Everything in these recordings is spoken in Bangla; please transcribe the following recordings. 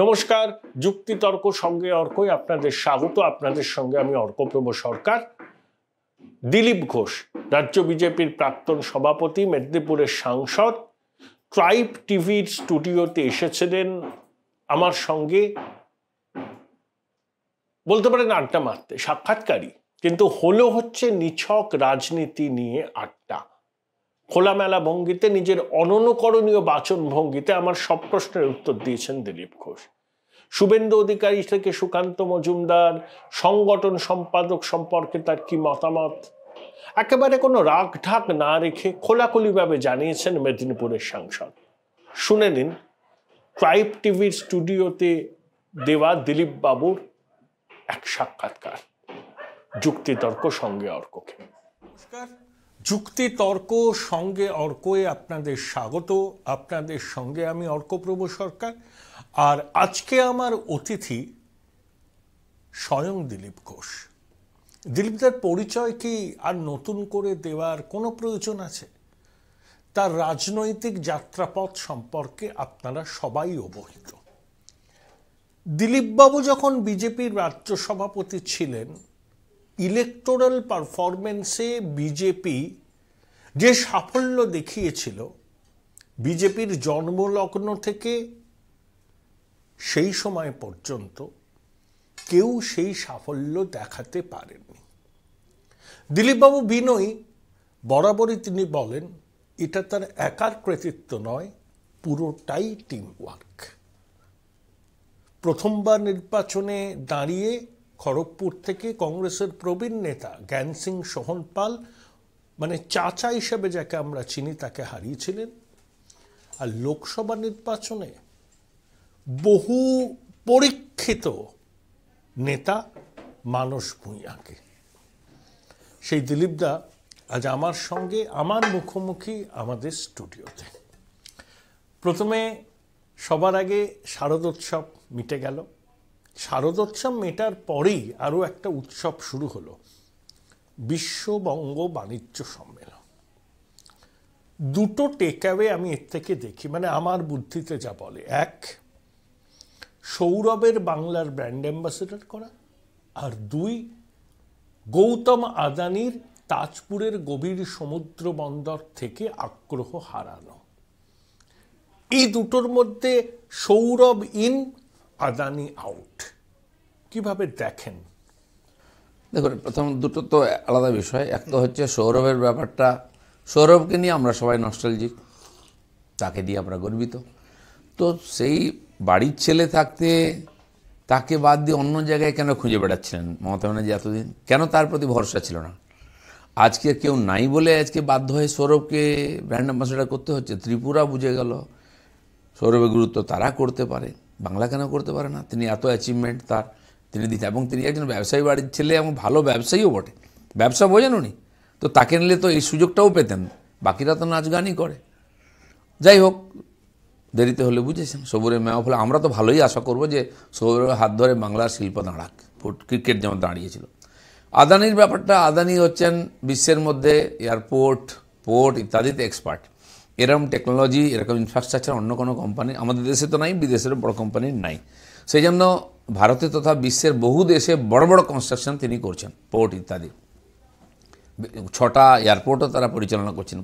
নমস্কার যুক্তিতর্ক সঙ্গে অর্কই আপনাদের স্বাগত আপনাদের সঙ্গে আমি অর্কপ্রভ সরকার দিলীপ ঘোষ রাজ্য বিজেপির প্রাক্তন সভাপতি মেদিনীপুরের সাংসদ ট্রাইব টিভির স্টুডিওতে এসেছিলেন আমার সঙ্গে বলতে পারেন আড্ডা মারতে সাক্ষাৎকারী কিন্তু হলো হচ্ছে নিছক রাজনীতি নিয়ে আড্ডা খোলামেলা ভঙ্গিতে নিজের অননুকরণীয় বাচন ভঙ্গিতে আমার সব প্রশ্নের উত্তর দিয়েছেন দিলীপ ঘোষ শুভেন্দু অধিকারী থেকে সুকান্ত মজুমদার সংগঠন সম্পাদক সম্পর্কে তার কি মতামত একেবারে কোনো রাগ ঢাক না রেখে খোলাখুলিভাবে জানিয়েছেন মেদিনীপুরের সাংসদ শুনে নিন ট্রাইব টিভির স্টুডিওতে দেওয়া দিলীপ বাবুর এক সাক্ষাৎকার যুক্তিতর্ক সঙ্গে অর্ককে নমস্কার যুক্তিতর্ক সঙ্গে অর্কয়ে আপনাদের স্বাগত আপনাদের সঙ্গে আমি অর্কপ্রভু সরকার আর আজকে আমার অতিথি স্বয়ং দিলীপ ঘোষ দিলীপদার পরিচয় কি আর নতুন করে দেওয়ার কোনো প্রয়োজন আছে তার রাজনৈতিক যাত্রাপথ সম্পর্কে আপনারা সবাই অবহিত দিলীপবাবু যখন বিজেপির রাজ্য সভাপতি ছিলেন ইলেকটোরাল পারফরমেন্সে বিজেপি যে সাফল্য দেখিয়েছিল বিজেপির জন্মলগ্ন থেকে সেই সময় পর্যন্ত কেউ সেই সাফল্য দেখাতে পারেননি দিলীপবাবু বিনয়ী বরাবরই তিনি বলেন এটা তার একার কৃতিত্ব নয় পুরোটাই টিম ওয়ার্ক প্রথমবার নির্বাচনে দাঁড়িয়ে খড়গপুর থেকে কংগ্রেসের প্রবীণ নেতা জ্ঞান সিং সোহন পাল মানে চাচা হিসেবে যাকে আমরা চিনি তাকে হারিয়েছিলেন আর লোকসভা নির্বাচনে বহু পরীক্ষিত নেতা মানস ভূঁইয়াকে সেই দিলীপদা আজ আমার সঙ্গে আমার মুখোমুখি আমাদের স্টুডিওতে প্রথমে সবার আগে শারদোৎসব মিটে গেল শারদোৎসব মেটার পরেই আরও একটা উৎসব শুরু হলো বিশ্ববঙ্গ বাণিজ্য সম্মেলন দুটো টেকঅ্যাওয়ে আমি এর থেকে দেখি মানে আমার বুদ্ধিতে যা বলে এক সৌরভের বাংলার ব্র্যান্ড অ্যাম্বাসেডর করা আর দুই গৌতম আদানির তাজপুরের গভীর সমুদ্র বন্দর থেকে আগ্রহ হারানো এই দুটোর মধ্যে সৌরভ ইন আদানি আউট কিভাবে দেখেন দেখুন প্রথম দুটো তো আলাদা বিষয় এক তো হচ্ছে সৌরভের ব্যাপারটা সৌরভকে নিয়ে আমরা সবাই নস্টালজিক তাকে দিয়ে আমরা গর্বিত তো সেই বাড়ির ছেলে থাকতে তাকে বাদ দিয়ে অন্য জায়গায় কেন খুঁজে বেড়াচ্ছিলেন মমতা ব্যানার্জি এতদিন কেন তার প্রতি ভরসা ছিল না আজকে কেউ নাই বলে আজকে বাধ্য হয়ে সৌরভকে ব্র্যান্ড অ্যাম্বাসেডার করতে হচ্ছে ত্রিপুরা বুঝে গেল সৌরভের গুরুত্ব তারা করতে পারে বাংলা কেন করতে পারে না তিনি এত অ্যাচিভমেন্ট তার তিনি দিতে এবং তিনি একজন ব্যবসায়ী বাড়ির ছেলে এবং ভালো ব্যবসায়ীও বটে ব্যবসা বোঝেন উনি তো তাকে নিলে তো এই সুযোগটাও পেতেন বাকিরা তো নাচ গানই করে যাই হোক দেরিতে হলে বুঝেছেন সবুরের মেয়া ফলে আমরা তো ভালোই আশা করব যে সবুরের হাত ধরে বাংলার শিল্প দাঁড়াক ফুট ক্রিকেট যেমন দাঁড়িয়েছিল আদানির ব্যাপারটা আদানি হচ্ছেন বিশ্বের মধ্যে এয়ারপোর্ট পোর্ট ইত্যাদিতে এক্সপার্ট এরকম টেকনোলজি এরকম ইনফ্রাস্ট্রাকচার অন্য কোনো কোম্পানি আমাদের দেশে তো নাই বিদেশের বড় কোম্পানির নাই সেই জন্য ভারতে তথা বিশ্বের বহু দেশে বড় বড় কনস্ট্রাকশন তিনি করছেন পোর্ট ইত্যাদি ছটা এয়ারপোর্টও তারা পরিচালনা করছেন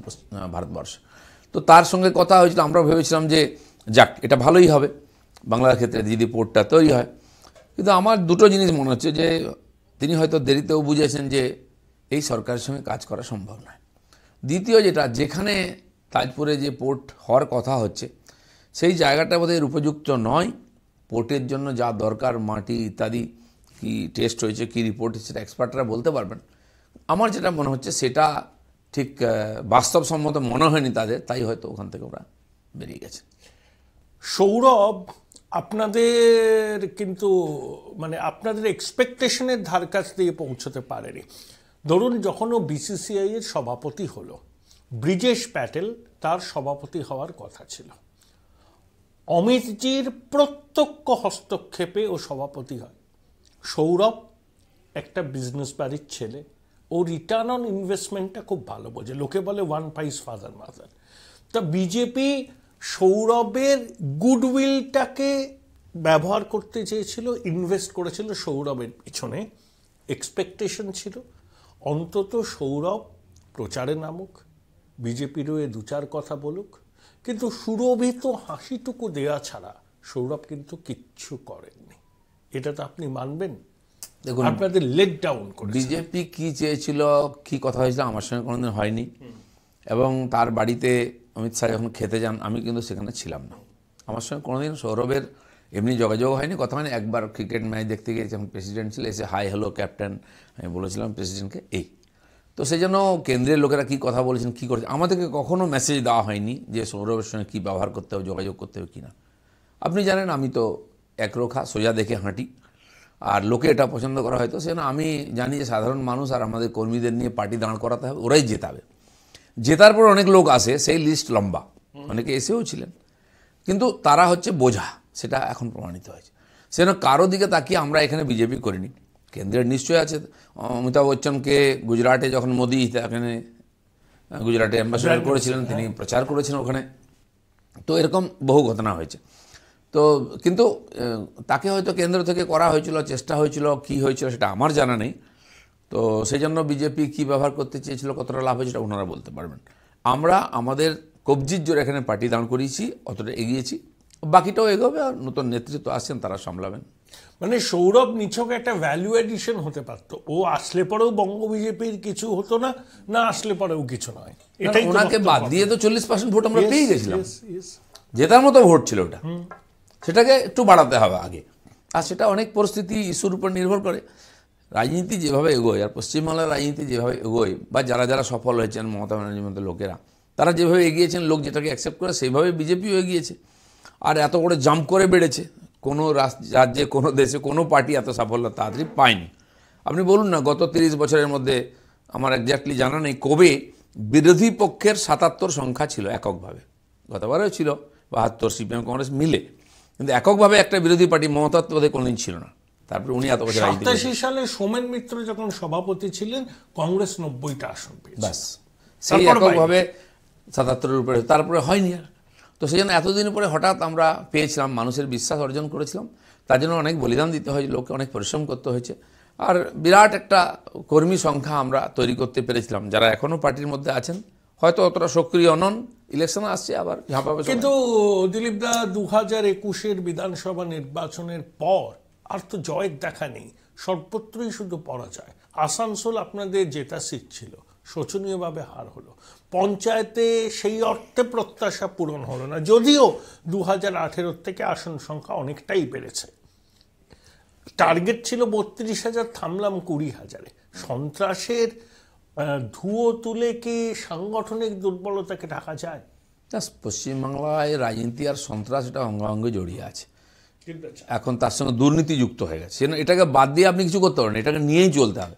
ভারতবর্ষ তো তার সঙ্গে কথা হয়েছিল আমরা ভেবেছিলাম যে যাক এটা ভালোই হবে বাংলার ক্ষেত্রে যদি পোর্টটা তৈরি হয় কিন্তু আমার দুটো জিনিস মনে হচ্ছে যে তিনি হয়তো দেরিতেও বুঝেছেন যে এই সরকারের সঙ্গে কাজ করা সম্ভব নয় দ্বিতীয় যেটা যেখানে তাজপুরে যে পোর্ট হওয়ার কথা হচ্ছে সেই জায়গাটা বোধহয় উপযুক্ত নয় পোর্টের জন্য যা দরকার মাটি ইত্যাদি কি টেস্ট হয়েছে কি রিপোর্ট সেটা এক্সপার্টরা বলতে পারবেন আমার যেটা মনে হচ্ছে সেটা ঠিক বাস্তবসম্মত মনে হয়নি তাদের তাই হয়তো ওখান থেকে ওরা বেরিয়ে গেছে সৌরভ আপনাদের কিন্তু মানে আপনাদের এক্সপেকটেশনের ধার কাছ দিয়ে পৌঁছতে পারেনি ধরুন যখন ও বিসিসিআই এর সভাপতি হলো ব্রিজেশ প্যাটেল তার সভাপতি হওয়ার কথা ছিল অমিতজির প্রত্যক্ষ হস্তক্ষেপে ও সভাপতি হয় সৌরভ একটা বিজনেস বাড়ির ছেলে ও রিটার্ন অন ইনভেস্টমেন্টটা খুব ভালো বোঝে লোকে বলে ওয়ান পাইস ফাদার মাদার তা বিজেপি সৌরভের গুডউইলটাকে ব্যবহার করতে চেয়েছিল ইনভেস্ট করেছিল সৌরভের পিছনে এক্সপেকটেশন ছিল অন্তত সৌরভ প্রচারে নামুক বিজেপিরও এ দু চার কথা বলুক কিন্তু সুরভিত হাসিটুকু দেয়া ছাড়া সৌরভ কিন্তু কিচ্ছু করেননি এটা তো আপনি মানবেন দেখুন আপনাদের লেগ ডাউন করে বিজেপি কি চেয়েছিল কি কথা হয়েছিল আমার সঙ্গে কোনোদিন হয়নি এবং তার বাড়িতে অমিত শাহ যখন খেতে যান আমি কিন্তু সেখানে ছিলাম না আমার সঙ্গে কোনোদিন সৌরভের এমনি যোগাযোগ হয়নি কথা হয়নি একবার ক্রিকেট ম্যাচ দেখতে গিয়ে যখন প্রেসিডেন্ট ছিল এসে হাই হ্যালো ক্যাপ্টেন আমি বলেছিলাম প্রেসিডেন্টকে এই তো সেই জন্য কেন্দ্রের লোকেরা কি কথা বলেছেন কি করেছেন আমাদেরকে কখনো মেসেজ দেওয়া হয়নি যে সৌরভের সঙ্গে কী ব্যবহার করতে হবে যোগাযোগ করতে হবে কি না আপনি জানেন আমি তো একরোখা সোজা দেখে হাঁটি আর লোকে এটা পছন্দ করা হয়তো সে আমি জানি যে সাধারণ মানুষ আর আমাদের কর্মীদের নিয়ে পার্টি দাঁড় করাতে হবে ওরাই জেতাবে জেতার পর অনেক লোক আসে সেই লিস্ট লম্বা অনেকে এসেও ছিলেন কিন্তু তারা হচ্ছে বোঝা সেটা এখন প্রমাণিত হয়েছে সেজন্য কারো দিকে তাকিয়ে আমরা এখানে বিজেপি করিনি কেন্দ্রের নিশ্চয় আছে অমিতাভ বচ্চনকে গুজরাটে যখন মোদী এখানে গুজরাটে অ্যাম্বাসেডার করেছিলেন তিনি হ্যাঁ। প্রচার করেছিলেন ওখানে তো এরকম বহু ঘটনা হয়েছে তো কিন্তু তাকে হয়তো কেন্দ্র থেকে করা হয়েছিল চেষ্টা হয়েছিল কি হয়েছিল সেটা আমার জানা নেই তো সেই জন্য বিজেপি কী ব্যবহার করতে চেয়েছিল কতটা লাভ হয়েছে সেটা ওনারা বলতে পারবেন আমরা আমাদের কবজির জোর এখানে পার্টি দাঁড় করিয়েছি অতটা এগিয়েছি বাকিটাও এগোবে আর নতুন নেতৃত্ব আসছেন তারা সামলাবেন মানে সৌরভ নিছক একটা ভ্যালু অ্যাডিশন হতে পারত ও আসলে পরেও বঙ্গ বিজেপির কিছু হতো না না আসলে পরেও কিছু নয় এটা ওনাকে বাদ দিয়ে তো চল্লিশ পার্সেন্ট ভোট আমরা পেয়ে গেছিলাম জেতার মতো ভোট ছিল ওটা সেটাকে একটু বাড়াতে হবে আগে আর সেটা অনেক পরিস্থিতি ইস্যুর উপর নির্ভর করে রাজনীতি যেভাবে এগোয় আর পশ্চিমবাংলার রাজনীতি যেভাবে এগোয় বা যারা যারা সফল হয়েছেন মমতা ব্যানার্জির মতো লোকেরা তারা যেভাবে এগিয়েছেন লোক যেটাকে অ্যাকসেপ্ট করে সেইভাবে বিজেপিও এগিয়েছে আর এত করে জাম্প করে বেড়েছে কোনো রাজ্যে কোনো দেশে কোনো পার্টি এত সাফল্য তাড়াতাড়ি পায়নি আপনি বলুন না গত তিরিশ বছরের মধ্যে আমার একজাক্টলি জানা নেই কবে বিরোধী পক্ষের সাতাত্তর সংখ্যা ছিল এককভাবে গতবারেও ছিল বাহাত্তর সিপিএম কংগ্রেস মিলে কিন্তু এককভাবে একটা বিরোধী পার্টি মমতার কোনোদিন ছিল না তারপরে উনি এত বছর সাতাশি সালে সোমেন মিত্র যখন সভাপতি ছিলেন কংগ্রেস নব্বইটা আসন ব্যাস সেই এককভাবে সাতাত্তরের উপরে তারপরে হয়নি আর তো সেই জন্য এতদিন পরে হঠাৎ আমরা পেয়েছিলাম মানুষের বিশ্বাস অর্জন করেছিলাম তার জন্য অনেক বলিদান দিতে হয় লোককে অনেক পরিশ্রম করতে হয়েছে আর বিরাট একটা কর্মী সংখ্যা আমরা তৈরি করতে পেরেছিলাম যারা এখনও পার্টির মধ্যে আছেন হয়তো অতটা সক্রিয় নন ইলেকশন আসছে আবার ঝাঁপাবে কিন্তু দিলীপ দা দু হাজার একুশের বিধানসভা নির্বাচনের পর আর তো জয়ের দেখা নেই সর্বত্রই শুধু পরাজয় আসানসোল আপনাদের জেতা সিট ছিল শোচনীয়ভাবে হার হলো পঞ্চায়েতে সেই অর্থে প্রত্যাশা পূরণ হলো না যদিও দু হাজার থেকে আসন সংখ্যা অনেকটাই বেড়েছে টার্গেট ছিল বত্রিশ হাজার থামলাম কুড়ি হাজারে সন্ত্রাসের ধুয়ো তুলে কি সাংগঠনিক দুর্বলতাকে ঢাকা যায় পশ্চিমবাংলায় রাজনীতি আর সন্ত্রাস এটা অঙ্গাঙ্গে জড়িয়ে আছে এখন তার সঙ্গে দুর্নীতি যুক্ত হয়ে গেছে এটাকে বাদ দিয়ে আপনি কিছু করতে পারেন এটাকে নিয়েই চলতে হবে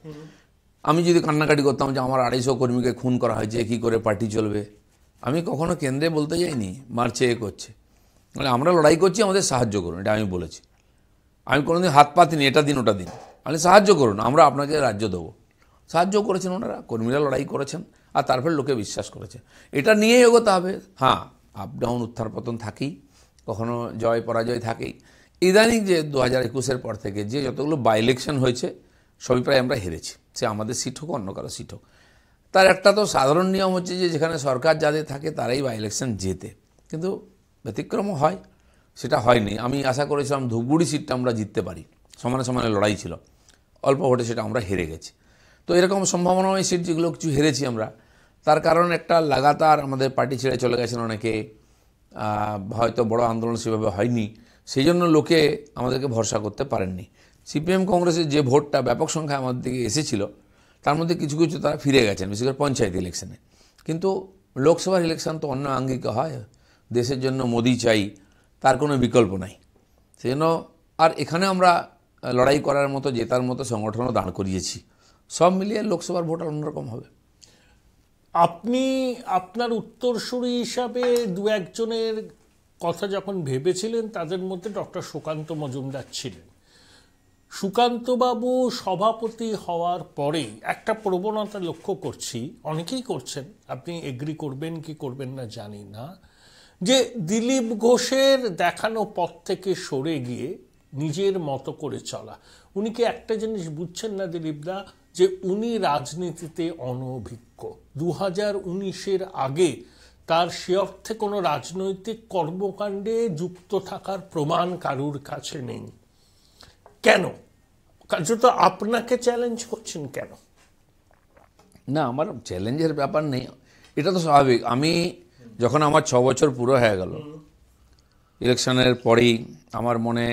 আমি যদি কান্নাকাটি করতাম যে আমার আড়াইশো কর্মীকে খুন করা হয়েছে কী করে পার্টি চলবে আমি কখনো কেন্দ্রে বলতে যাইনি মারছে এ করছে মানে আমরা লড়াই করছি আমাদের সাহায্য করুন এটা আমি বলেছি আমি কোনোদিন হাত পাতিনি এটা দিন ওটা দিন মানে সাহায্য করুন আমরা আপনাকে রাজ্য দেবো সাহায্য করেছেন ওনারা কর্মীরা লড়াই করেছেন আর তারপরে লোকে বিশ্বাস করেছে এটা নিয়েই এগোতে হবে হ্যাঁ আপ ডাউন উত্থার পতন থাকেই কখনো জয় পরাজয় থাকেই ইদানিং যে দু হাজার একুশের পর থেকে যে যতগুলো বাই ইলেকশন হয়েছে সবই প্রায় আমরা হেরেছি সে আমাদের সিট হোক অন্য কারো সিট হোক তার একটা তো সাধারণ নিয়ম হচ্ছে যে যেখানে সরকার যাদের থাকে তারাই বা ইলেকশন জেতে কিন্তু ব্যতিক্রমও হয় সেটা হয়নি আমি আশা করেছিলাম ধুপগুড়ি সিটটা আমরা জিততে পারি সমানে সমানে লড়াই ছিল অল্প ভোটে সেটা আমরা হেরে গেছি তো এরকম সম্ভাবনাময় সিট যেগুলো কিছু হেরেছি আমরা তার কারণ একটা লাগাতার আমাদের পার্টি ছেড়ে চলে গেছেন অনেকে হয়তো বড় আন্দোলন সেভাবে হয়নি সেই জন্য লোকে আমাদেরকে ভরসা করতে পারেননি সিপিএম কংগ্রেসের যে ভোটটা ব্যাপক সংখ্যা আমাদের দিকে এসেছিল তার মধ্যে কিছু কিছু তারা ফিরে গেছেন বিশেষ করে পঞ্চায়েত ইলেকশনে কিন্তু লোকসভার ইলেকশন তো অন্য আঙ্গিকে হয় দেশের জন্য মোদি চাই তার কোনো বিকল্প নাই সেজন্য আর এখানে আমরা লড়াই করার মতো জেতার মতো সংগঠনও দাঁড় করিয়েছি সব মিলিয়ে লোকসভার ভোট অন্যরকম হবে আপনি আপনার উত্তরসূরি হিসাবে দু একজনের কথা যখন ভেবেছিলেন তাদের মধ্যে ডক্টর সুকান্ত মজুমদার ছিলেন সুকান্তবাবু সভাপতি হওয়ার পরেই একটা প্রবণতা লক্ষ্য করছি অনেকেই করছেন আপনি এগ্রি করবেন কি করবেন না জানি না যে দিলীপ ঘোষের দেখানো পথ থেকে সরে গিয়ে নিজের মতো করে চলা উনি কি একটা জিনিস বুঝছেন না দিলীপদা যে উনি রাজনীতিতে অনভিজ্ঞ দু হাজার উনিশের আগে তার সে অর্থে কোনো রাজনৈতিক কর্মকাণ্ডে যুক্ত থাকার প্রমাণ কারুর কাছে নেই কেন কার্যত আপনাকে চ্যালেঞ্জ করছেন কেন না আমার চ্যালেঞ্জের ব্যাপার নেই এটা তো স্বাভাবিক আমি যখন আমার ছ বছর পুরো হয়ে গেল ইলেকশনের পরেই আমার মনে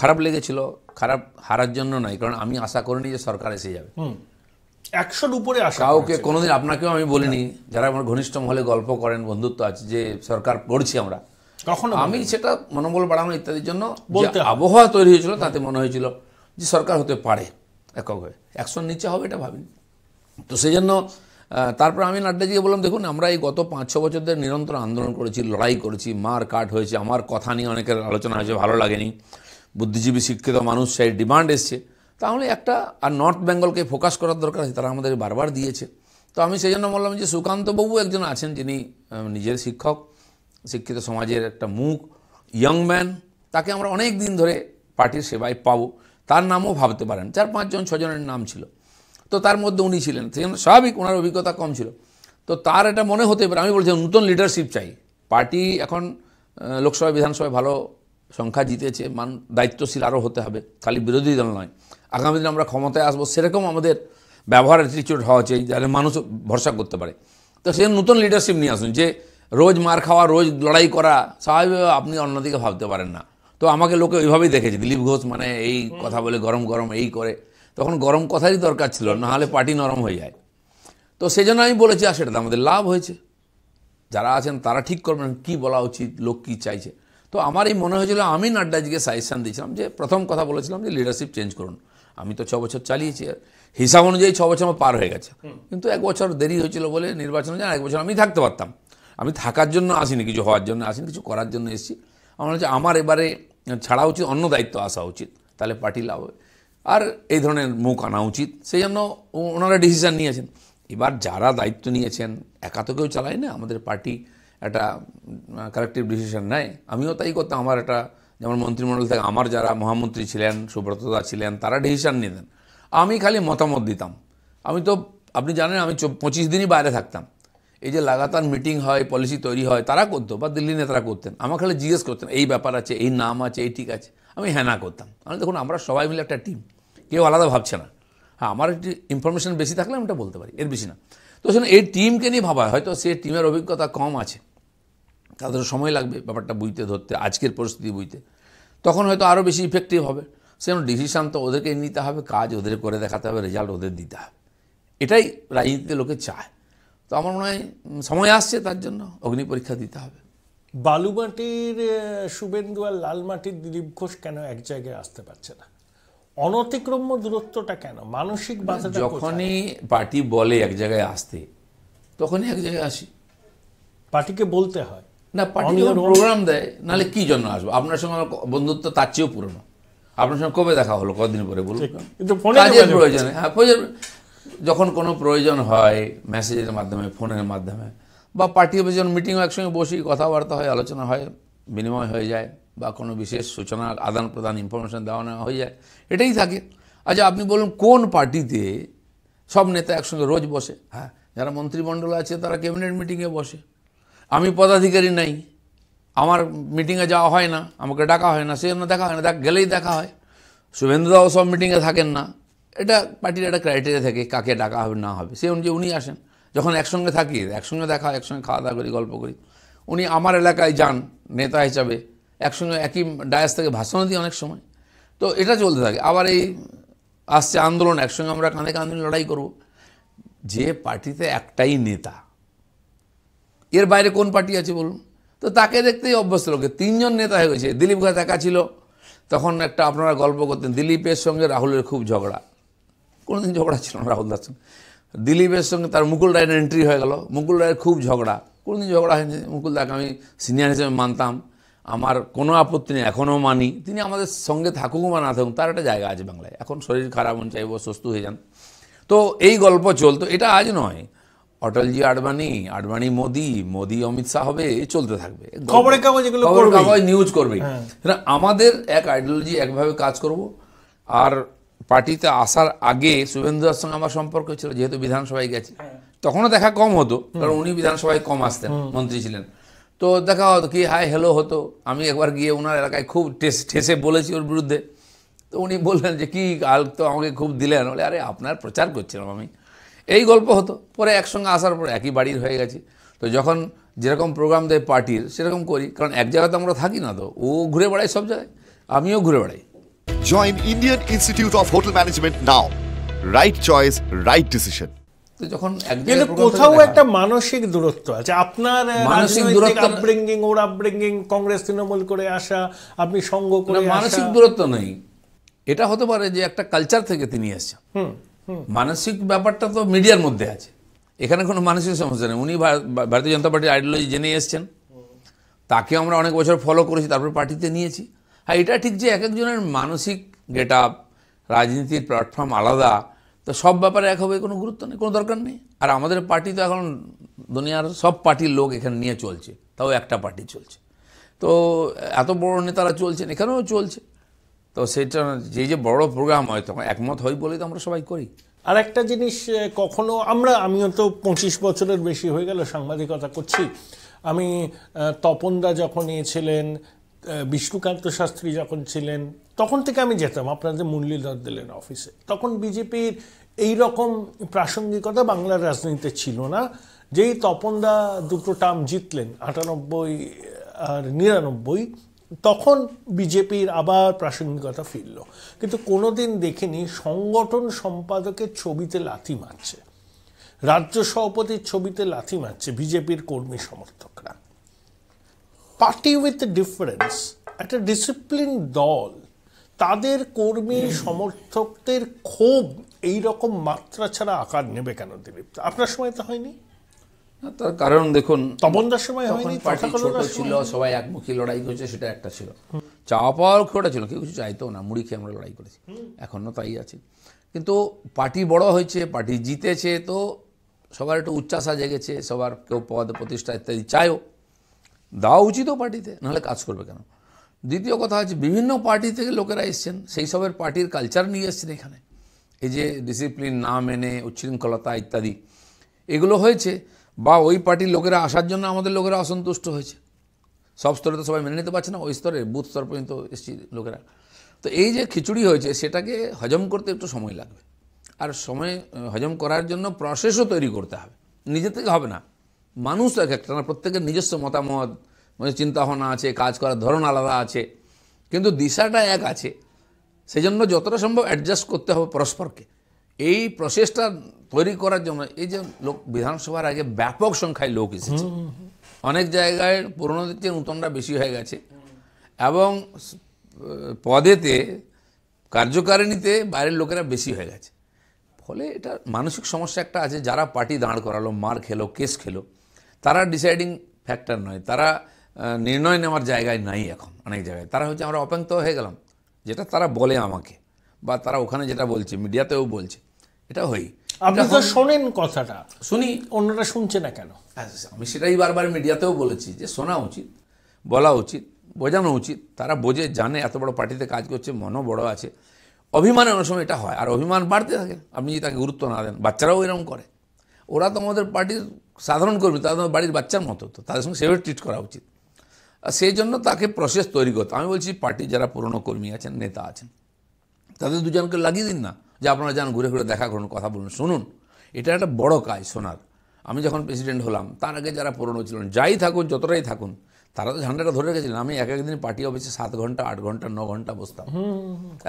খারাপ লেগেছিল খারাপ হারার জন্য নয় কারণ আমি আশা করিনি যে সরকার এসে যাবে একশোর উপরে আসা কাউকে কোনোদিন আপনাকেও আমি বলিনি যারা আমার ঘনিষ্ঠ মহলে গল্প করেন বন্ধুত্ব আছে যে সরকার পড়ছি আমরা কখনো আমি সেটা মনোবল বাড়ানো ইত্যাদির জন্য বলতে আবহাওয়া তৈরি হয়েছিল তাতে মনে হয়েছিল যে সরকার হতে পারে একক হয়ে অ্যাকশন নিচে হবে এটা ভাবিনি তো সেই জন্য তারপর আমি নাড্ডাজিকে বললাম দেখুন আমরা এই গত পাঁচ ছ বছর ধরে নিরন্তর আন্দোলন করেছি লড়াই করেছি মার কাট হয়েছে আমার কথা নিয়ে অনেকের আলোচনা হয়েছে ভালো লাগেনি বুদ্ধিজীবী শিক্ষিত মানুষ সেই ডিমান্ড এসছে তাহলে একটা আর নর্থ বেঙ্গলকে ফোকাস করার দরকার আছে তারা আমাদের বারবার দিয়েছে তো আমি সেই জন্য বললাম যে সুকান্তবাবু একজন আছেন যিনি নিজের শিক্ষক শিক্ষিত সমাজের একটা মুখ ইয়ং ম্যান তাকে আমরা অনেক দিন ধরে পার্টির সেবায় পাবো তার নামও ভাবতে পারেন চার পাঁচজন ছজনের নাম ছিল তো তার মধ্যে উনি ছিলেন সেখানে স্বাভাবিক ওনার অভিজ্ঞতা কম ছিল তো তার এটা মনে হতে পারে আমি বলছি নতুন লিডারশিপ চাই পার্টি এখন লোকসভা বিধানসভায় ভালো সংখ্যা জিতেছে মান দায়িত্বশীল আরও হতে হবে খালি বিরোধী দল নয় আগামী দিন আমরা ক্ষমতায় আসবো সেরকম আমাদের ব্যবহার অ্যাটিচিউড হওয়া চাই যাতে মানুষ ভরসা করতে পারে তো সে নতুন লিডারশিপ নিয়ে আসুন যে রোজ মার খাওয়া রোজ লড়াই করা স্বাভাবিক আপনি অন্যদিকে ভাবতে পারেন না তো আমাকে লোকে ওইভাবেই দেখেছে দিলীপ ঘোষ মানে এই কথা বলে গরম গরম এই করে তখন গরম কথারই দরকার ছিল নাহলে পার্টি নরম হয়ে যায় তো সেই জন্য আমি বলেছি আর সেটাতে আমাদের লাভ হয়েছে যারা আছেন তারা ঠিক করবেন কি বলা উচিত লোক কী চাইছে তো আমার এই মনে হয়েছিল আমি নাড্ডাজিকে সাজেশান দিয়েছিলাম যে প্রথম কথা বলেছিলাম যে লিডারশিপ চেঞ্জ করুন আমি তো ছ বছর চালিয়েছি আর হিসাব অনুযায়ী ছ বছর আমার পার হয়ে গেছে কিন্তু এক বছর দেরি হয়েছিল বলে নির্বাচন এক বছর আমি থাকতে পারতাম আমি থাকার জন্য আসিনি কিছু হওয়ার জন্য আসিনি কিছু করার জন্য এসেছি আমার হচ্ছে আমার এবারে ছাড়া উচিত অন্য দায়িত্ব আসা উচিত তাহলে পার্টি লাভ হবে আর এই ধরনের মুখ আনা উচিত সেই জন্য ওনারা ডিসিশান নিয়েছেন এবার যারা দায়িত্ব নিয়েছেন একা তো কেউ চালায় না আমাদের পার্টি একটা কালেকটিভ ডিসিশন নেয় আমিও তাই করতাম আমার একটা যেমন মন্ত্রিমণ্ডল থেকে আমার যারা মহামন্ত্রী ছিলেন সুব্রতদা ছিলেন তারা ডিসিশান নিতেন আমি খালি মতামত দিতাম আমি তো আপনি জানেন আমি পঁচিশ দিনই বাইরে থাকতাম এই যে লাগাতার মিটিং হয় পলিসি তৈরি হয় তারা করতো বা দিল্লি নেতারা করতেন আমার খালি জিজ্ঞেস করতেন এই ব্যাপার আছে এই নাম আছে এই ঠিক আছে আমি হ্যাঁ না করতাম আমি দেখুন আমরা সবাই মিলে একটা টিম কেউ আলাদা ভাবছে না হ্যাঁ আমার একটি ইনফরমেশন বেশি থাকলে আমি এটা বলতে পারি এর বেশি না তো সেখানে এই টিমকে নিয়ে ভাবা হয়তো সে টিমের অভিজ্ঞতা কম আছে তাদের সময় লাগবে ব্যাপারটা বুঝতে ধরতে আজকের পরিস্থিতি বুঝতে তখন হয়তো আরও বেশি ইফেক্টিভ হবে সেরকম ডিসিশান তো ওদেরকে নিতে হবে কাজ ওদের করে দেখাতে হবে রেজাল্ট ওদের দিতে হবে এটাই রাজনীতিতে লোকে চায় তো আমার মনে হয় সময় আসছে তার জন্য অগ্নি পরীক্ষা দিতে হবে বালুমাটির শুভেন্দু আর লাল মাটির দিলীপ ঘোষ কেন এক জায়গায় আসতে পারছে না অনতিক্রম্য দূরত্বটা কেন মানসিক বাধাটা যখনই পার্টি বলে এক জায়গায় আসতে তখনই এক জায়গায় আসি পার্টিকে বলতে হয় না পার্টি প্রোগ্রাম দেয় নাহলে কি জন্য আসবো আপনার সঙ্গে আমার বন্ধুত্ব তার চেয়েও পুরনো আপনার সঙ্গে কবে দেখা হলো কদিন পরে বলুন কাজের প্রয়োজনে হ্যাঁ প্রয়োজন যখন কোনো প্রয়োজন হয় মেসেজের মাধ্যমে ফোনের মাধ্যমে বা পার্টি অফিসের মিটিংও একসঙ্গে বসি কথাবার্তা হয় আলোচনা হয় বিনিময় হয়ে যায় বা কোনো বিশেষ সূচনা আদান প্রদান ইনফরমেশান দেওয়া নেওয়া হয়ে যায় এটাই থাকে আচ্ছা আপনি বলুন কোন পার্টিতে সব নেতা একসঙ্গে রোজ বসে হ্যাঁ যারা মন্ত্রিমণ্ডল আছে তারা ক্যাবিনেট মিটিংয়ে বসে আমি পদাধিকারী নাই আমার মিটিংয়ে যাওয়া হয় না আমাকে ডাকা হয় না সেই জন্য দেখা হয় না দেখ গেলেই দেখা হয় শুভেন্দুদাও সব মিটিংয়ে থাকেন না এটা পার্টির একটা ক্রাইটেরিয়া থাকে কাকে ডাকা হবে না হবে সে অনুযায়ী উনি আসেন যখন একসঙ্গে থাকি একসঙ্গে দেখা হয় একসঙ্গে খাওয়া দাওয়া করি গল্প করি উনি আমার এলাকায় যান নেতা হিসাবে একসঙ্গে একই ডায়াস থেকে ভাষণ দিই অনেক সময় তো এটা চলতে থাকে আবার এই আসছে আন্দোলন একসঙ্গে আমরা কাঁধে কাঁধে লড়াই করব যে পার্টিতে একটাই নেতা এর বাইরে কোন পার্টি আছে বলুন তো তাকে দেখতেই অভ্যস্ত লোকে তিনজন নেতা হয়ে গেছে দিলীপ ঘোষ একা ছিল তখন একটা আপনারা গল্প করতেন দিলীপের সঙ্গে রাহুলের খুব ঝগড়া কোনোদিন ঝগড়া ছিল না রাহুল দাস দিলীপের সঙ্গে তার মুকুল রায়ের এন্ট্রি হয়ে গেল মুকুল রায়ের খুব ঝগড়া কোনোদিন ঝগড়া হয়নি মুকুল দাকে আমি সিনিয়র হিসেবে মানতাম আমার কোনো আপত্তি নেই এখনও মানি তিনি আমাদের সঙ্গে থাকুক বা না থাকুক তার একটা জায়গা আছে বাংলায় এখন শরীর খারাপ হন চাইব সুস্থ হয়ে যান তো এই গল্প চলতো এটা আজ নয় অটলজি আডবাণী আডবাণী মোদি মোদি অমিত শাহ হবে চলতে থাকবে খবরের কাগজ খবরের কাগজ নিউজ করবে হ্যাঁ। আমাদের এক আইডিওলজি একভাবে কাজ করব আর পার্টিতে আসার আগে দাস সঙ্গে আমার সম্পর্ক ছিল যেহেতু বিধানসভায় গেছে হ্যাঁ। তখনও দেখা কম হতো কারণ উনি বিধানসভায় কম আসতেন মন্ত্রী ছিলেন তো দেখা হতো কি হাই হ্যালো হতো আমি একবার গিয়ে ওনার এলাকায় খুব ঠেস ঠেসে বলেছি ওর বিরুদ্ধে তো উনি বললেন যে কি কাল তো আমাকে খুব দিলেন বলে আরে আপনার প্রচার করছিলাম আমি এই গল্প হতো পরে একসঙ্গে আসার পরে একই বাড়ির হয়ে গেছি তো যখন যেরকম প্রোগ্রাম দেয় পার্টির সেরকম করি কারণ এক জায়গাতে আমরা থাকি না তো ও ঘুরে বেড়াই সব জায়গায় আমিও ঘুরে বেড়াই join Indian Institute of Hotel Management now right choice right decision যখন কোথাও হ্যাঁ। একটা মানসিক দূরত্ব আছে আপনার মানসিক দূরত্ব upbringing or upbringing Congress Trinamool করে আসা আপনি সঙ্গ করে মানসিক দূরত্ব নেই এটা হতে পারে যে একটা কালচার থেকে তিনি এসছেন মানসিক ব্যাপারটা তো মিডিয়ার মধ্যে আছে এখানে কোনো মানসিক সমস্যা নেই উনি ভারতীয় জনতা পার্টির আইডিওলজি জেনে এসছেন তাকে আমরা অনেক বছর ফলো করেছি তারপর পার্টিতে নিয়েছি হ্যাঁ এটা ঠিক যে এক একজনের মানসিক গেট আপ রাজনীতির প্ল্যাটফর্ম আলাদা তো সব ব্যাপারে এক হবে কোনো গুরুত্ব নেই কোনো দরকার নেই আর আমাদের পার্টি তো এখন দুনিয়ার সব পার্টির লোক এখানে নিয়ে চলছে তাও একটা পার্টি চলছে তো এত বড় নেতারা চলছেন এখানেও চলছে তো সেটা যে যে বড় প্রোগ্রাম হয় তখন একমত হই বলেই তো আমরা সবাই করি আর একটা জিনিস কখনো আমরা আমিও তো পঁচিশ বছরের বেশি হয়ে গেল সাংবাদিকতা করছি আমি তপনদা যখন এ ছিলেন বিষ্ণুকান্ত শাস্ত্রী যখন ছিলেন তখন থেকে আমি যেতাম আপনাদের মুরলীধর দিলেন অফিসে তখন বিজেপির এই রকম প্রাসঙ্গিকতা বাংলার রাজনীতিতে ছিল না যেই তপনদা দুটো টার্ম জিতলেন আটানব্বই আর নিরানব্বই তখন বিজেপির আবার প্রাসঙ্গিকতা ফিরল কিন্তু কোনোদিন দেখিনি সংগঠন সম্পাদকের ছবিতে লাথি মারছে রাজ্য সভাপতির ছবিতে লাথি মারছে বিজেপির কর্মী সমর্থক পার্টি উইথ ডিফারেন্স একটা ডিসিপ্লিন দল তাদের কর্মী সমর্থকদের ক্ষোভ এই রকম মাত্রা ছাড়া আকার নেবে কেন দিলীপ আপনার সময় তো হয়নি তার কারণ দেখুন তপনদার সময় হয়নি পার্টি ছোট ছিল সবাই একমুখী লড়াই করেছে সেটা একটা ছিল চাওয়া পাওয়ার খোটা ছিল কেউ কিছু চাইতো না মুড়ি খেয়ে আমরা লড়াই করেছি এখনও তাই আছে কিন্তু পার্টি বড় হয়েছে পার্টি জিতেছে তো সবার একটু উচ্চাসা জেগেছে সবার কেউ পদ প্রতিষ্ঠা ইত্যাদি চায়ও দেওয়া উচিতও পার্টিতে নাহলে কাজ করবে কেন দ্বিতীয় কথা হচ্ছে বিভিন্ন পার্টি থেকে লোকেরা এসছেন সেই সবের পার্টির কালচার নিয়ে এসছেন এখানে এই যে ডিসিপ্লিন না মেনে উচ্ছৃঙ্খলতা ইত্যাদি এগুলো হয়েছে বা ওই পার্টির লোকেরা আসার জন্য আমাদের লোকেরা অসন্তুষ্ট হয়েছে সব স্তরে তো সবাই মেনে নিতে পারছে না ওই স্তরে বুথ স্তর পর্যন্ত এসছি লোকেরা তো এই যে খিচুড়ি হয়েছে সেটাকে হজম করতে একটু সময় লাগবে আর সময় হজম করার জন্য প্রসেসও তৈরি করতে হবে নিজে থেকে হবে না মানুষ এক একটা না প্রত্যেকের নিজস্ব মতামত মানে চিন্তাভাবনা আছে কাজ করার ধরন আলাদা আছে কিন্তু দিশাটা এক আছে সেই জন্য যতটা সম্ভব অ্যাডজাস্ট করতে হবে পরস্পরকে এই প্রসেসটা তৈরি করার জন্য এই যে লোক বিধানসভার আগে ব্যাপক সংখ্যায় লোক এসেছে অনেক জায়গায় পুরোনো চেয়ে নূতনটা বেশি হয়ে গেছে এবং পদেতে কার্যকারিণীতে বাইরের লোকেরা বেশি হয়ে গেছে ফলে এটা মানসিক সমস্যা একটা আছে যারা পার্টি দাঁড় করালো মার খেলো কেস খেলো তারা ডিসাইডিং ফ্যাক্টর নয় তারা নির্ণয় নেওয়ার জায়গায় নাই এখন অনেক জায়গায় তারা হচ্ছে আমরা অপাঙ্ক্ত হয়ে গেলাম যেটা তারা বলে আমাকে বা তারা ওখানে যেটা বলছে মিডিয়াতেও বলছে এটা হই আপনি তো শোনেন কথাটা শুনি অন্যরা শুনছে না কেন হ্যাঁ, হ্যাঁ, আমি সেটাই বারবার মিডিয়াতেও বলেছি যে শোনা উচিত বলা উচিত বোঝানো উচিত তারা বোঝে জানে এত বড় পার্টিতে কাজ করছে মনও বড় আছে অভিমানে অনেক সময় এটা হয় আর অভিমান বাড়তে থাকে আপনি যদি তাকে গুরুত্ব না দেন বাচ্চারাও এরকম করে ওরা তো আমাদের পার্টির সাধারণ কর্মী তাদের বাড়ির বাচ্চার মতো তো তাদের সঙ্গে সেভাবে ট্রিট করা উচিত আর সেই জন্য তাকে প্রসেস তৈরি করতে আমি বলছি পার্টি যারা পুরনো কর্মী আছেন নেতা আছেন তাদের দুজনকে লাগিয়ে দিন না যে আপনারা যান ঘুরে ঘুরে দেখা করুন কথা বলুন শুনুন এটা একটা বড় কাজ শোনার আমি যখন প্রেসিডেন্ট হলাম তার আগে যারা পুরনো ছিলেন যাই থাকুন যতটাই থাকুন তারা তো ঝান্ডাটা ধরে রেখেছিলেন আমি এক একদিন পার্টি অফিসে সাত ঘন্টা আট ঘন্টা ন ঘন্টা বসতাম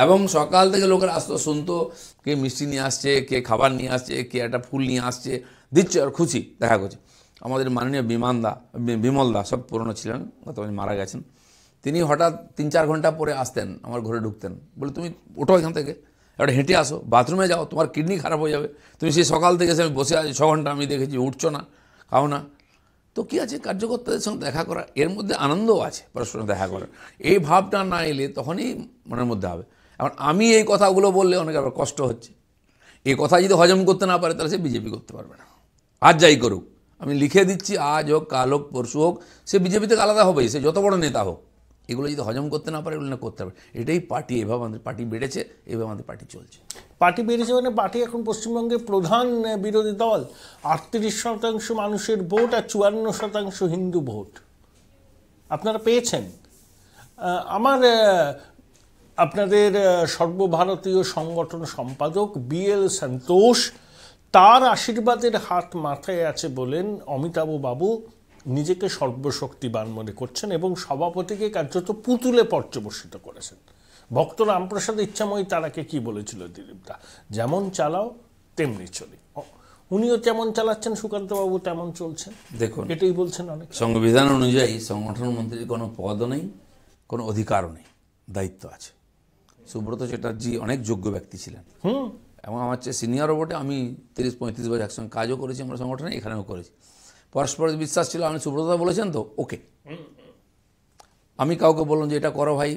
এবং সকাল থেকে লোকেরা আসতো শুনতো কে মিষ্টি নিয়ে আসছে কে খাবার নিয়ে আসছে কে একটা ফুল নিয়ে আসছে দিচ্ছে আর খুশি দেখা করছে আমাদের মাননীয় বিমানদা বিমলদা সব পুরনো ছিলেন গত মারা গেছেন তিনি হঠাৎ তিন চার ঘন্টা পরে আসতেন আমার ঘরে ঢুকতেন বলে তুমি ওঠো এখান থেকে একটা হেঁটে আসো বাথরুমে যাও তোমার কিডনি খারাপ হয়ে যাবে তুমি সেই সকাল থেকে আমি বসে আছি ছ ঘন্টা আমি দেখেছি উঠছো না খাও না তো কী আছে কার্যকর্তাদের সঙ্গে দেখা করা এর মধ্যে আনন্দও আছে পরস্পর দেখা করার এই ভাবটা না এলে তখনই মনের মধ্যে হবে এখন আমি এই কথাগুলো বললে অনেক আবার কষ্ট হচ্ছে এই কথা যদি হজম করতে না পারে তাহলে সে বিজেপি করতে পারবে না আজ যাই করুক আমি লিখে দিচ্ছি আজ হোক কাল হোক পরশু হোক সে বিজেপি থেকে আলাদা হবেই সে যত বড় নেতা হোক এগুলো যদি হজম করতে না পারে এগুলো না করতে পারে এটাই পার্টি এভাবে আমাদের পার্টি বেড়েছে এভাবে আমাদের পার্টি চলছে পার্টি বেড়েছে মানে পার্টি এখন পশ্চিমবঙ্গের প্রধান বিরোধী দল আটত্রিশ শতাংশ মানুষের ভোট আর চুয়ান্ন শতাংশ হিন্দু ভোট আপনারা পেয়েছেন আমার আপনাদের সর্বভারতীয় সংগঠন সম্পাদক বিএল সন্তোষ তার আশীর্বাদের হাত মাথায় আছে বলেন অমিতাভ বাবু নিজেকে সর্বশক্তিবান মনে করছেন এবং সভাপতিকে কার্যত পুতুলে পর্যবসিত করেছেন ভক্ত রামপ্রসাদ ইচ্ছাময়ী তারাকে কি বলেছিল দিলীপদা যেমন চালাও তেমনি চলি উনিও যেমন চালাচ্ছেন সুকান্তবাবু তেমন চলছেন দেখুন এটাই বলছেন অনেক সংবিধান অনুযায়ী সংগঠন মন্ত্রীর কোনো পদ নেই কোনো অধিকারও নেই দায়িত্ব আছে সুব্রত চ্যাটার্জি অনেক যোগ্য ব্যক্তি ছিলেন হুম এবং আমার চেয়ে সিনিয়রও বটে আমি তিরিশ পঁয়ত্রিশ বছর একসঙ্গে কাজও করেছি আমরা সংগঠনে এখানেও করেছি পরস্পর বিশ্বাস ছিল আমি সুব্রত বলেছেন তো ওকে আমি কাউকে বললাম যে এটা করো ভাই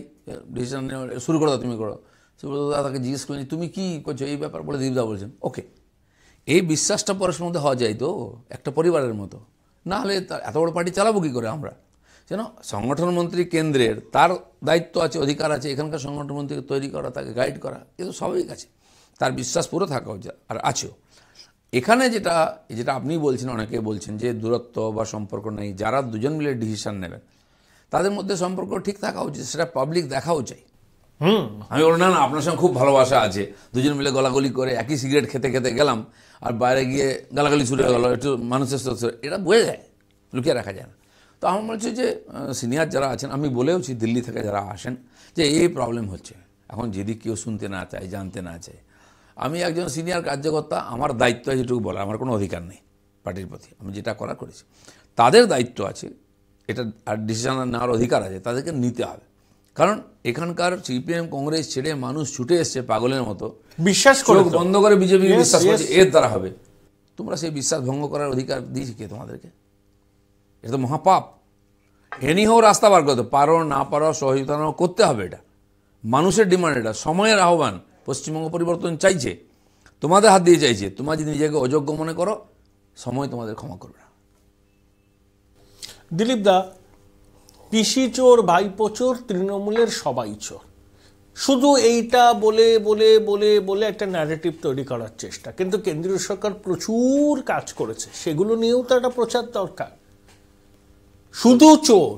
ডিসিশন শুরু করো তুমি করো সুব্রত তাকে জিজ্ঞেস করি তুমি কি করছো এই ব্যাপার বলে দীপদা বলছেন ওকে এই বিশ্বাসটা পরস্পর মধ্যে হওয়া যায় তো একটা পরিবারের মতো না হলে এত বড় পার্টি চালাবো কী করে আমরা যেন সংগঠন মন্ত্রী কেন্দ্রের তার দায়িত্ব আছে অধিকার আছে এখানকার সংগঠন মন্ত্রীকে তৈরি করা তাকে গাইড করা এ তো স্বাভাবিক আছে তার বিশ্বাস পুরো থাকা উচিত আর আছেও এখানে যেটা যেটা আপনি বলছেন অনেকে বলছেন যে দূরত্ব বা সম্পর্ক নেই যারা দুজন মিলে ডিসিশন নেবেন তাদের মধ্যে সম্পর্ক ঠিক থাকা উচিত সেটা পাবলিক দেখাও চাই হুম আমি বললাম না না আপনার সঙ্গে খুব ভালোবাসা আছে দুজন মিলে গলাগলি করে একই সিগারেট খেতে খেতে গেলাম আর বাইরে গিয়ে গালাগালি ছুটে গেল একটু মানুষের এটা বোঝা যায় লুকিয়ে রাখা যায় না তো আমার মনে হচ্ছে যে সিনিয়র যারা আছেন আমি বলেওছি দিল্লি থেকে যারা আসেন যে এই প্রবলেম হচ্ছে এখন যদি কেউ শুনতে না চায় জানতে না চায় আমি একজন সিনিয়র কার্যকর্তা আমার দায়িত্ব আছে যেটুকু বলা আমার কোনো অধিকার নেই পার্টির প্রতি আমি যেটা করা করেছি তাদের দায়িত্ব আছে এটা আর ডিসিশন নেওয়ার অধিকার আছে তাদেরকে নিতে হবে কারণ এখানকার সিপিএম কংগ্রেস ছেড়ে মানুষ ছুটে এসছে পাগলের মতো বিশ্বাস করে বন্ধ করে বিজেপি বিশ্বাস করছে এর দ্বারা হবে তোমরা সেই বিশ্বাস ভঙ্গ করার অধিকার দিয়েছি কে তোমাদেরকে এটা তো মহাপাপ এনি হোক রাস্তা বার করতে পারো না পারো সহযোগিতা করতে হবে এটা মানুষের ডিমান্ড এটা সময়ের আহ্বান পশ্চিমবঙ্গ পরিবর্তন চাইছে তোমাদের হাত দিয়ে চাইছে তোমরা যদি নিজেকে অযোগ্য মনে করো সময় তোমাদের ক্ষমা করবে না দিলীপ দা পিসি চোর ভাইপো চোর তৃণমূলের সবাই চোর শুধু এইটা বলে বলে বলে বলে একটা ন্যারেটিভ তৈরি করার চেষ্টা কিন্তু কেন্দ্রীয় সরকার প্রচুর কাজ করেছে সেগুলো নিয়েও তো একটা প্রচার দরকার শুধু চোর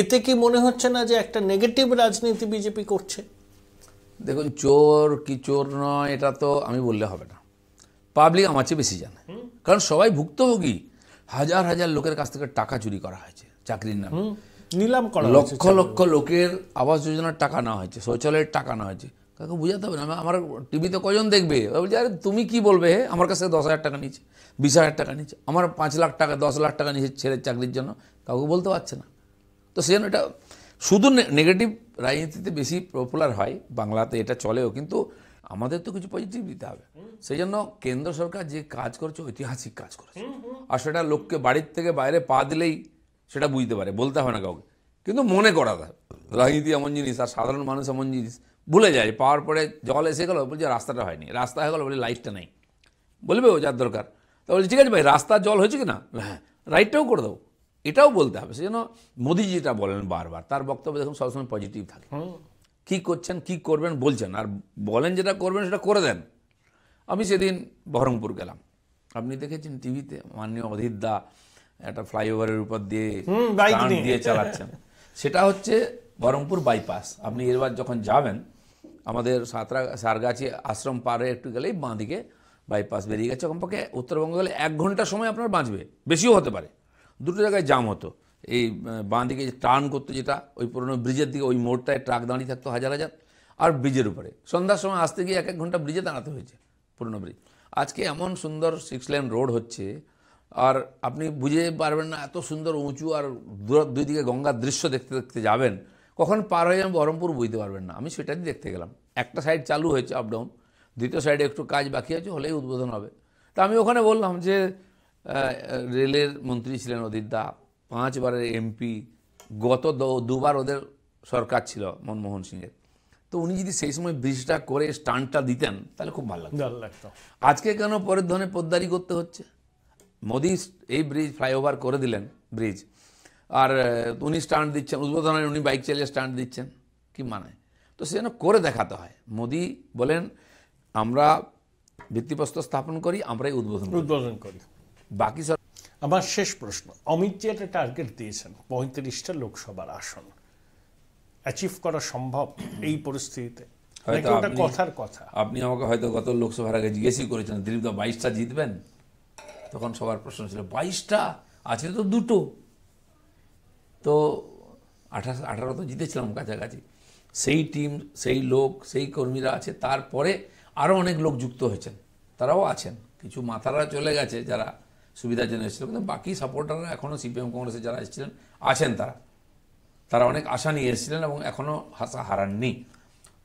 এতে কি মনে হচ্ছে না যে একটা নেগেটিভ রাজনীতি বিজেপি করছে দেখুন চোর কি চোর নয় এটা তো আমি বললে হবে না পাবলিক আমার চেয়ে বেশি জানে কারণ সবাই ভুক্তভোগী হাজার হাজার লোকের কাছ থেকে টাকা চুরি করা হয়েছে চাকরির নামে নিলাম করা লক্ষ লক্ষ লোকের আবাস যোজনার টাকা নেওয়া হয়েছে শৌচালয়ের টাকা নেওয়া হয়েছে কাকে বুঝাতে হবে না আমার টিভিতে কজন দেখবে বলছে আরে তুমি কি বলবে হে আমার কাছে দশ হাজার টাকা নিয়েছে বিশ হাজার টাকা নিয়েছে আমার পাঁচ লাখ টাকা দশ লাখ টাকা নিয়েছে ছেলের চাকরির জন্য কাউকে বলতে পারছে না তো সেজন্য এটা শুধু নেগেটিভ রাজনীতিতে বেশি পপুলার হয় বাংলাতে এটা চলেও কিন্তু আমাদের তো কিছু পজিটিভ দিতে হবে সেই জন্য কেন্দ্র সরকার যে কাজ করছে ঐতিহাসিক কাজ করেছে আর সেটা লোককে বাড়ির থেকে বাইরে পা দিলেই সেটা বুঝতে পারে বলতে হবে না কাউকে কিন্তু মনে করা দেয় রাজনীতি এমন জিনিস আর সাধারণ মানুষ এমন জিনিস ভুলে যায় পাওয়ার পরে জল এসে গেলো বলছে রাস্তাটা হয়নি রাস্তা হয়ে গেলো বলে লাইটটা নেই বলবে ও যার দরকার তা বলছে ঠিক আছে ভাই রাস্তার জল হয়েছে কি না হ্যাঁ রাইটটাও করে দেবো এটাও বলতে হবে সেজন্য মোদিজি যেটা বলেন বারবার তার বক্তব্য দেখুন সবসময় পজিটিভ থাকে কি করছেন কি করবেন বলছেন আর বলেন যেটা করবেন সেটা করে দেন আমি সেদিন বহরমপুর গেলাম আপনি দেখেছেন টিভিতে মাননীয় দা একটা ফ্লাইওভারের উপর দিয়ে দিয়ে চালাচ্ছেন সেটা হচ্ছে বহরমপুর বাইপাস আপনি এবার যখন যাবেন আমাদের সাঁতরা সারগাছি আশ্রম পারে একটু গেলেই বাঁদিকে বাইপাস বেরিয়ে গেছে কমপক্ষে উত্তরবঙ্গ গেলে এক ঘন্টা সময় আপনার বাঁচবে বেশিও হতে পারে দুটো জায়গায় জাম হতো এই বাঁ দিকে যে টার্ন করতো যেটা ওই পুরোনো ব্রিজের দিকে ওই মোড়টায় ট্রাক দাঁড়িয়ে থাকতো হাজার হাজার আর ব্রিজের উপরে সন্ধ্যার সময় আসতে গিয়ে এক এক ঘন্টা ব্রিজে দাঁড়াতে হয়েছে পুরনো ব্রিজ আজকে এমন সুন্দর সিক্স লেন রোড হচ্ছে আর আপনি বুঝে পারবেন না এত সুন্দর উঁচু আর দুই দিকে গঙ্গার দৃশ্য দেখতে দেখতে যাবেন কখন পার হয়ে যাবেন বহরমপুর বুঝতে পারবেন না আমি সেটাই দেখতে গেলাম একটা সাইড চালু হয়েছে আপডাউন দ্বিতীয় সাইডে একটু কাজ বাকি আছে হলেই উদ্বোধন হবে তা আমি ওখানে বললাম যে রেলের মন্ত্রী ছিলেন দা পাঁচবারের এমপি গত দুবার ওদের সরকার ছিল মনমোহন সিংয়ের তো উনি যদি সেই সময় ব্রিজটা করে স্টান্টটা দিতেন তাহলে খুব ভালো লাগতো আজকে কেন পরের ধনে পদ্মারি করতে হচ্ছে মোদী এই ব্রিজ ফ্লাইওভার করে দিলেন ব্রিজ আর উনি স্টান্ট দিচ্ছেন উদ্বোধনে উনি বাইক চালিয়ে স্টান্ট দিচ্ছেন কি মানে তো সে যেন করে দেখাতে হয় মোদি বলেন আমরা ভিত্তিপ্রস্তর স্থাপন করি আমরাই উদ্বোধন উদ্বোধন করি বাকি আমার শেষ প্রশ্ন অমিত জি একটা টার্গেট দিয়েছেন পঁয়ত্রিশটা লোকসভার আসন অ্যাচিভ করা সম্ভব এই পরিস্থিতিতে কথার কথা আপনি আমাকে হয়তো গত লোকসভার আগে জিজ্ঞেসই করেছেন দিলীপ দা বাইশটা জিতবেন তখন সবার প্রশ্ন ছিল বাইশটা আছে তো দুটো তো আঠাশ আঠারো তো জিতেছিলাম কাছাকাছি সেই টিম সেই লোক সেই কর্মীরা আছে তারপরে আরও অনেক লোক যুক্ত হয়েছেন তারাও আছেন কিছু মাথারা চলে গেছে যারা সুবিধার জন্য এসেছিল কিন্তু বাকি সাপোর্টাররা এখনও সিপিএম কংগ্রেসে যারা এসেছিলেন আছেন তারা তারা অনেক আশা নিয়ে এসেছিলেন এবং এখনও হাসা হারাননি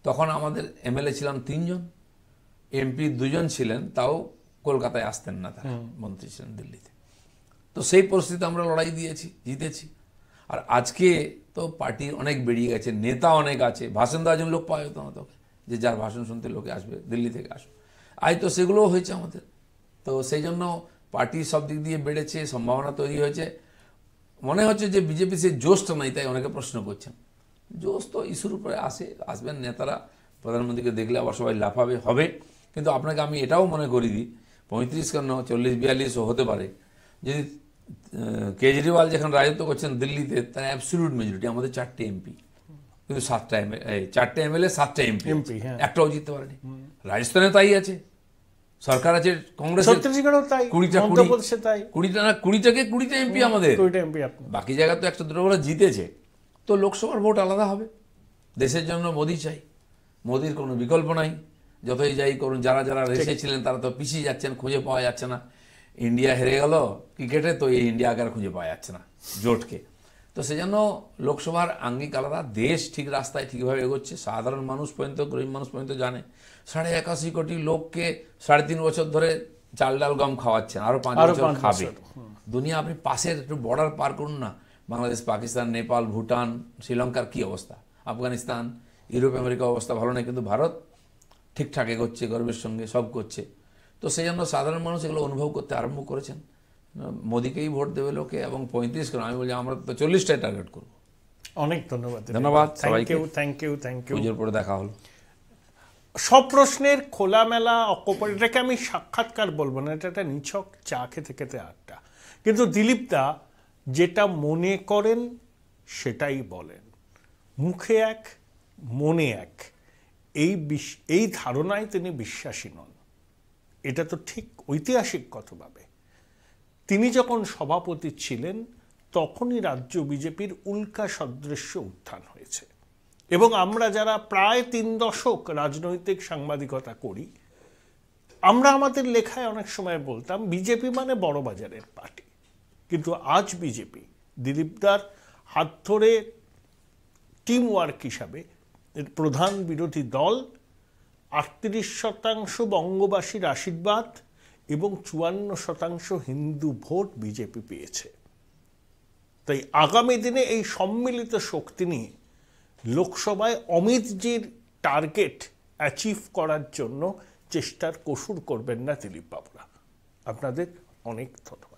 তখন আমাদের এমএলএ ছিলাম তিনজন এমপি দুজন ছিলেন তাও কলকাতায় আসতেন না তারা মন্ত্রী ছিলেন দিল্লিতে তো সেই পরিস্থিতিতে আমরা লড়াই দিয়েছি জিতেছি আর আজকে তো পার্টি অনেক বেরিয়ে গেছে নেতা অনেক আছে ভাষণ দেওয়ার জন্য লোক পাওয়া যেত না তোকে যে যার ভাষণ শুনতে লোকে আসবে দিল্লি থেকে আসবে আজ তো সেগুলোও হয়েছে আমাদের তো সেই জন্য পার্টি সব দিক দিয়ে বেড়েছে সম্ভাবনা তৈরি হয়েছে মনে হচ্ছে যে বিজেপি সে জোশটা নাই তাই অনেকে প্রশ্ন করছেন জোশ তো ইস্যুর উপরে আসে আসবেন নেতারা প্রধানমন্ত্রীকে দেখলে আবার সবাই লাফাবে হবে কিন্তু আপনাকে আমি এটাও মনে করি দিই পঁয়ত্রিশ কেন চল্লিশ বিয়াল্লিশও হতে পারে যদি কেজরিওয়াল যেখানে রাজত্ব করছেন দিল্লিতে তার অ্যাবসুলুট মেজরিটি আমাদের চারটে এমপি কিন্তু সাতটা এম চারটে এমএলএ সাতটা এমপি হ্যাঁ। একটাও জিততে পারেনি রাজস্থানে তাই আছে সরকার আছে কংগ্রেস কুড়িটাকে কুড়িটা এমপি আমাদের বাকি জায়গা তো একটা দুটো জিতেছে তো লোকসভার ভোট আলাদা হবে দেশের জন্য মোদি চাই মোদির কোনো বিকল্প নাই যতই যাই করুন যারা যারা রেসে ছিলেন তারা তো পিছিয়ে যাচ্ছেন খুঁজে পাওয়া যাচ্ছে না ইন্ডিয়া হেরে গেল ক্রিকেটে তো এই ইন্ডিয়া আগে খুঁজে পাওয়া যাচ্ছে না জোটকে তো সেই জন্য লোকসভার আঙ্গিক আলাদা দেশ ঠিক রাস্তায় ঠিকভাবে এগোচ্ছে সাধারণ মানুষ পর্যন্ত গরিব মানুষ পর্যন্ত জানে সাড়ে একাশি কোটি লোককে সাড়ে তিন বছর ধরে চাল ডাল গম খাওয়াচ্ছেন আরও পাঁচ বছর খাবে দুনিয়া আপনি পাশের একটু বর্ডার পার করুন না বাংলাদেশ পাকিস্তান নেপাল ভুটান শ্রীলঙ্কার কি অবস্থা আফগানিস্তান ইউরোপ আমেরিকা অবস্থা ভালো নয় কিন্তু ভারত ঠিকঠাক এগোচ্ছে গর্বের সঙ্গে সব করছে তো সেই জন্য সাধারণ মানুষ এগুলো অনুভব করতে আরম্ভ করেছেন মোদিকেই ভোট দেবে লোকে এবং পঁয়ত্রিশ কেন আমি বলছি আমরা তো চল্লিশটাই টার্গেট করবো অনেক ধন্যবাদ ধন্যবাদ thank you thank you thank you পুজোর পরে দেখা হলো সব প্রশ্নের খোলামেলা অকপর এটাকে আমি সাক্ষাৎকার বলবো না এটা একটা নিছক চা খেতে খেতে আড্ডা কিন্তু দিলীপ দা যেটা মনে করেন সেটাই বলেন মুখে এক মনে এক এই এই ধারণায় তিনি বিশ্বাসী নন এটা তো ঠিক ঐতিহাসিক কতভাবে তিনি যখন সভাপতি ছিলেন তখনই রাজ্য বিজেপির উল্কা সদৃশ্য উত্থান হয়েছে এবং আমরা যারা প্রায় তিন দশক রাজনৈতিক সাংবাদিকতা করি আমরা আমাদের লেখায় অনেক সময় বলতাম বিজেপি মানে বড় বাজারের পার্টি কিন্তু আজ বিজেপি দিলীপদার হাত ধরে টিম ওয়ার্ক হিসাবে এর প্রধান বিরোধী দল আটত্রিশ শতাংশ বঙ্গবাসীর আশীর্বাদ এবং চুয়ান্ন শতাংশ হিন্দু ভোট বিজেপি পেয়েছে তাই আগামী দিনে এই সম্মিলিত শক্তি নিয়ে লোকসভায় অমিতজির টার্গেট অ্যাচিভ করার জন্য চেষ্টার কসুর করবেন না দিলীপ বাবুরা আপনাদের অনেক ধন্যবাদ